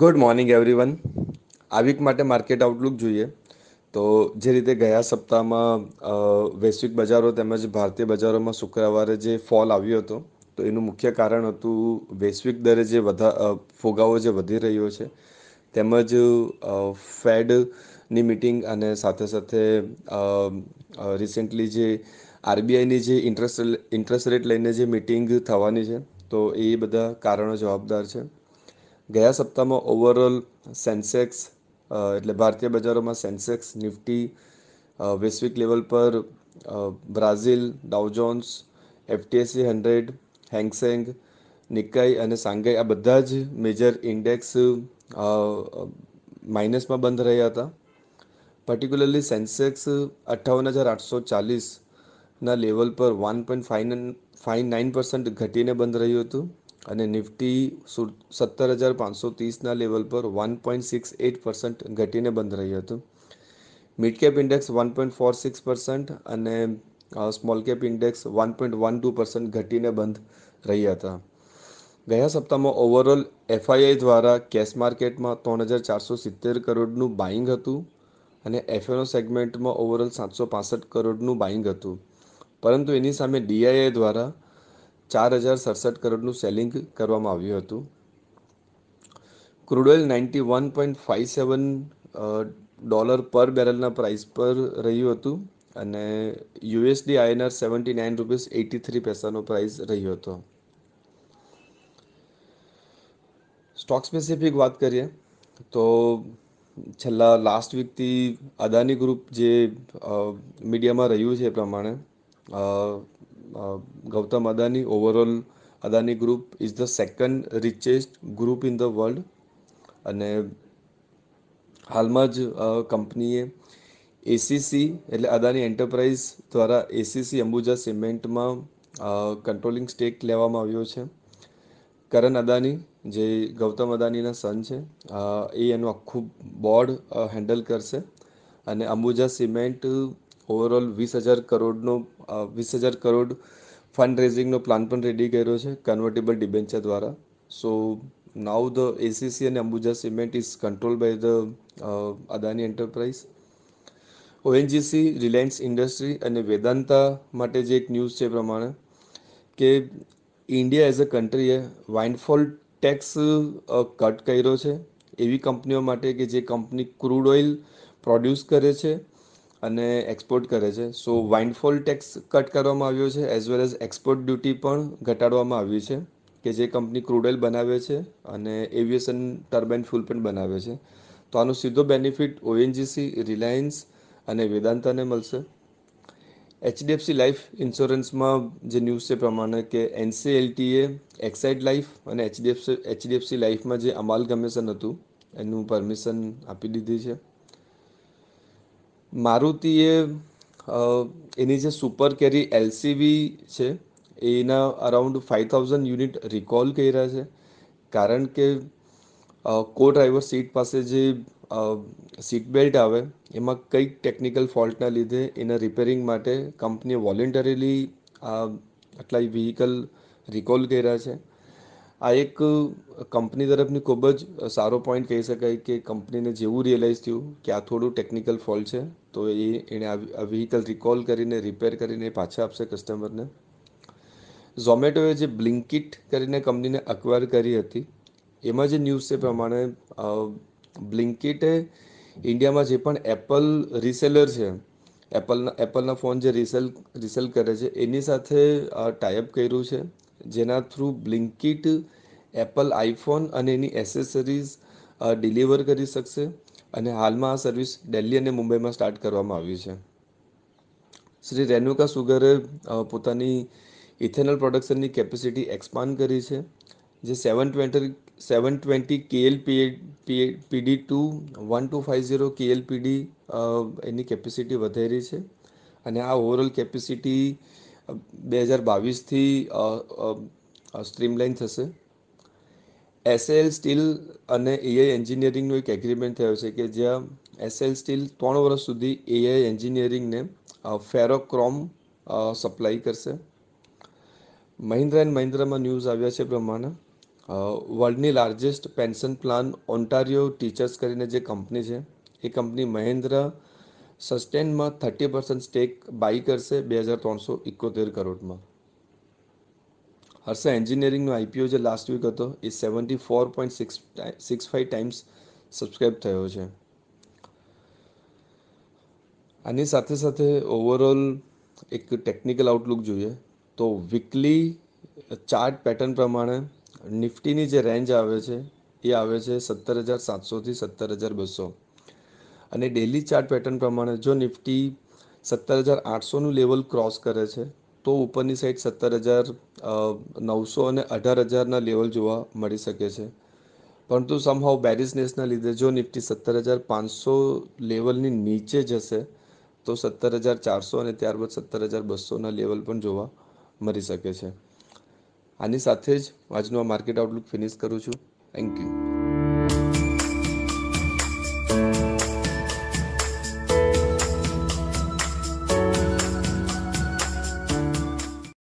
good morning everyone આ week માટે market outlook જોઈએ તો જે રીતે ગયા સપ્તાહમાં વૈશ્વિક બજારો તેમજ ભારતીય બજારોમાં શુક્રવારે જે ફોલ આવ્યો હતો તો એનું મુખ્ય કારણ હતું વૈશ્વિક દરે જે વધા ફુગાવો જે વધી રહ્યો છે તેમજ ફેડની મિટિંગ અને સાથે સાથે રિસેન્ટલી જે આરબીઆઈની જે ઇન્ટરેસ્ટ ઇન્ટરેસ્ટ રેટ લઈને જે મિટિંગ થવાની છે તો એ બધા કારણો જવાબદાર છે ગયા સપ્તાહમાં ઓવરઓલ સેન્સેક્સ એટલે ભારતીય બજારોમાં સેન્સેક્સ નિફ્ટી વૈશ્વિક લેવલ પર Brazil Dow Jones FTSE hundred Hang Seng Nikkei અને સાંગાઈ આ બધા જ મેજર ઇન્ડેક્સ માઇનસમાં બંધ રહ્યા હતા પર્ટિક્યુલરલી સેન્સેક્સ અઠ્ઠાવન હજાર આઠસો ચાલીસના લેવલ પર one point five nine percent ઘટીને બંધ રહ્યું હતું અને નિફ્ટી સત્તર હજાર પાંચસો ત્રીસના લેવલ પર one point six eight percent ઘટીને બંધ રહ્યું હતું mid cap index one point four six percent અને small cap index one point one two percent ઘટીને બંધ રહ્યા હતા ગયા સપ્તાહમાં ઓવરઓલ એફઆઈઆઈ દ્વારા કેશ માર્કેટમાં ત્રણ હજાર ચારસો સિત્તેર કરોડનું બાઇંગ હતું અને એફએનઓ સેગમેન્ટમાં ઓવરઓલ સાતસો પાસઠ કરોડનું બાઇંગ હતું પરંતુ એની સામે ડીઆઈએ દ્વારા ચાર હજાર સડસઠ કરોડનું સેલિંગ કરવામાં આવ્યું હતું crude oil ninety one point five seven dollar પર બેરલના પ્રાઇસ પર રહ્યું હતું અને USD INR seventy nine rupees eighty three પૈસાનો પ્રાઇસ રહ્યો હતો સ્ટોક સ્પેસિફિક વાત કરીએ તો છેલ્લા લાસ્ટ વીકથી અદાની ગ્રુપ જે મીડિયામાં રહ્યું છે એ પ્રમાણે Gautam Adani overall Adani group is the second richest group in the world અને હાલમાં જ કંપનીએ એસીસી એટલે અદાની એન્ટરપ્રાઇઝ દ્વારા એસીસી અંબુજા સિમેન્ટમાં કંટ્રોલિંગ સ્ટેક લેવામાં આવ્યો છે કરણ અદાની જે ગૌતમ અદાનીના સન છે એ એનું આખું બોર્ડ હેન્ડલ કરશે અને અંબુજા સિમેન્ટ ઓવરઓલ વીસ હજાર કરોડનો વીસ હજાર કરોડ ફંડ રેઝિંગનો પ્લાન પણ રેડી કર્યો છે કન્વર્ટેબલ ડિબેન્ચર દ્વારા સો નાઉ ધ એસીસી અને Ambuja cement is control by the Adani Enterprise ONGC Reliance Industry અને વેદાંતા માટે જે એક ન્યૂઝ છે એ પ્રમાણે કે ઇન્ડિયા એઝ અ કન્ટ્રીએ વાઇનફોલ ટેક્સ કટ કર્યો છે એવી કંપનીઓ માટે કે જે કંપની ક્રૂડ ઓઇલ પ્રોડ્યુસ કરે છે અને એક્સપોર્ટ કરે છે સો વાઇન્ડફોલ ટેક્સ કટ કરવામાં આવ્યો છે as well as export duty પણ ઘટાડવામાં આવી છે કે જે કંપની ક્રૂડ બનાવે છે અને એવિએશન ટર્બાઇન ફ્યુલ પણ બનાવે છે તો આનો સીધો બેનિફિટ ઓએનજીસી રિલાયન્સ અને વેદાંતાને મળશે એચડીએફસી લાઈફ ઇન્સ્યોરન્સમાં જે ન્યૂઝ છે પ્રમાણે કે એનસીએલટીએ એક્સાઇડ લાઈફ અને એચડીએફસી એચડીએફસી લાઈફમાં જે અમાલ કમિશન હતું એનું પરમિશન આપી દીધી છે મારુતિએ એની જે સુપર કેરી એલસીવી છે એના around five thousand unit recall કર્યા છે કારણ કે કો ડ્રાઈવર સીટ પાસે જે સીટ બેલ્ટ આવે એમાં કંઈક ટેકનિકલ ફોલ્ટના લીધે એના રિપેરિંગ માટે કંપનીએ વોલેન્ટરીલી આટલા વ્હીકલ રિકોલ કર્યા છે આ એક કંપની તરફની ખૂબ જ સારો પોઈન્ટ કહી શકાય કે કંપનીને જેવું રિયલાઇઝ થયું કે આ થોડું ટેકનિકલ ફોલ્ટ છે તો એ એણે આ વ્હીકલ રિકોલ કરીને રિપેર કરીને પાછા આપશે કસ્ટમરને ઝોમેટોએ જે બ્લિંકિટ કરીને કંપનીને અક્વાયર કરી હતી એમાં જે ન્યૂઝ છે પ્રમાણે બ્લિંકિટે ઇન્ડિયામાં જે પણ એપલ રિસેલર છે એપલના એપલના ફોન જે રિસેલ રિસેલ કરે છે એની સાથે ટાઈઅપ કર્યું છે જેના થ્રુ બ્લિન્કિટ એપલ આઈફોન અને એની એસેસરીઝ ડિલિવર કરી શકશે અને હાલમાં આ સર્વિસ દિલ્હી અને મુંબઈમાં સ્ટાર્ટ કરવામાં આવી છે શ્રી રેનુકા સુગરે પોતાની ઇથેનોલ પ્રોડક્શનની કેપેસિટી એક્સપાન્ડ કરી છે જે seven twenty seven twenty KL PD two one two five zero KLPD એની કેપેસિટી વધારી છે અને આ ઓવરઓલ કેપેસિટી બે હજાર બાવીસથી સ્ટ્રીમલાઇન થશે એસએલ સ્ટીલ અને એઆઈ એન્જિનિયરિંગનું એક એગ્રીમેન્ટ થયો છે કે જ્યાં એસએલ સ્ટીલ ત્રણ વર્ષ સુધી એઆઈ એન્જિનિયરિંગને ફેરોક્રોમ સપ્લાય કરશે મહિન્દ્રા એન્ડ મહિન્દ્રામાં ન્યૂઝ આવ્યા છે પ્રમાણે વર્લ્ડની largest pension plan Ontario teachers કરીને જે કંપની છે એ કંપની મહેન્દ્ર સસ્ટેનમાં થર્ટી પર્સન્ટ સ્ટેક બાય કરશે બે હજાર ત્રણસો ઇકોતેર કરોડમાં હર્ષા એન્જિનિયરિંગનો આઈપીઓ જે લાસ્ટ વીક હતો એ seventy four point six six five times subscribe થયો છે આની સાથે સાથે ઓવરઓલ એક ટેકનિકલ આઉટલુક જોઈએ તો વીકલી ચાર્ટ પેટર્ન પ્રમાણે નિફ્ટીની જે રેન્જ આવે છે એ આવે છે સત્તર હજાર સાતસોથી સત્તર હજાર બસો અને ડેલી ચાર્ટ પેટર્ન પ્રમાણે જો નિફ્ટી સત્તર હજાર આઠસોનું લેવલ ક્રોસ કરે છે તો ઉપરની સાઈડ સત્તર હજાર નવસો અને અઢાર હજારના લેવલ જોવા મળી શકે છે પરંતુ સમહાવ બેરિઝનેસના લીધે જો નિફ્ટી સત્તર હજાર પાંચસો લેવલની નીચે જશે તો સત્તર હજાર ચારસો અને ત્યારબાદ સત્તર હજાર બસોના લેવલ પણ જોવા મળી શકે છે આની સાથે જ આજનું આ માર્કેટ આઉટલુક ફિનિશ કરું છું થેન્ક યુ